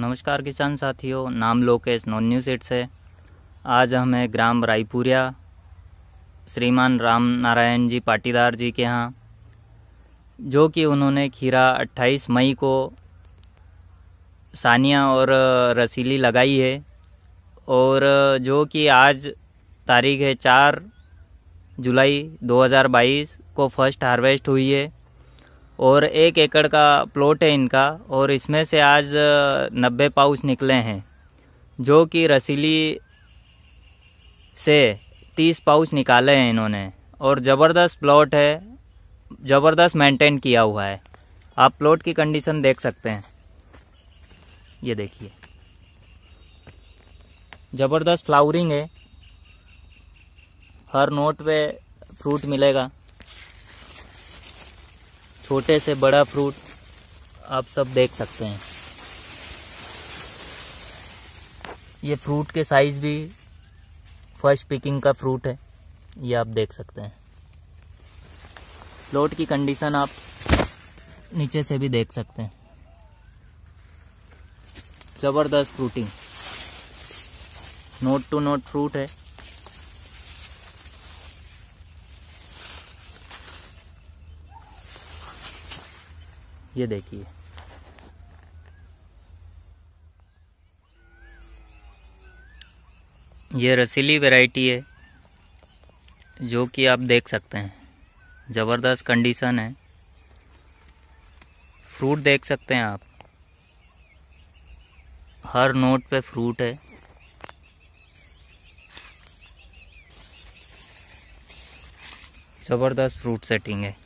नमस्कार किसान साथियों नाम लोकेश नॉन न्यूज एट से आज हमें ग्राम रायपुरिया श्रीमान राम नारायण जी पाटीदार जी के यहाँ जो कि उन्होंने खीरा 28 मई को सानिया और रसीली लगाई है और जो कि आज तारीख है चार जुलाई 2022 को फर्स्ट हार्वेस्ट हुई है और एक एकड़ का प्लॉट है इनका और इसमें से आज नब्बे पाउच निकले हैं जो कि रसीली से तीस पाउच निकाले हैं इन्होंने और ज़बरदस्त प्लॉट है ज़बरदस्त मेंटेन किया हुआ है आप प्लॉट की कंडीशन देख सकते हैं ये देखिए ज़बरदस्त फ्लावरिंग है हर नोट पे फ्रूट मिलेगा छोटे से बड़ा फ्रूट आप सब देख सकते हैं ये फ्रूट के साइज़ भी फर्स्ट पिकिंग का फ्रूट है ये आप देख सकते हैं प्लॉट की कंडीशन आप नीचे से भी देख सकते हैं ज़बरदस्त fruiting node to node fruit है ये देखिए ये रसीली वैरायटी है जो कि आप देख सकते हैं ज़बरदस्त कंडीशन है फ्रूट देख सकते हैं आप हर नोट पे फ्रूट है ज़बरदस्त फ्रूट सेटिंग है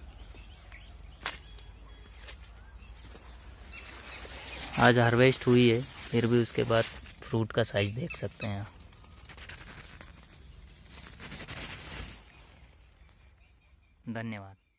आज हार्वेस्ट हुई है फिर भी उसके बाद फ्रूट का साइज देख सकते हैं आप धन्यवाद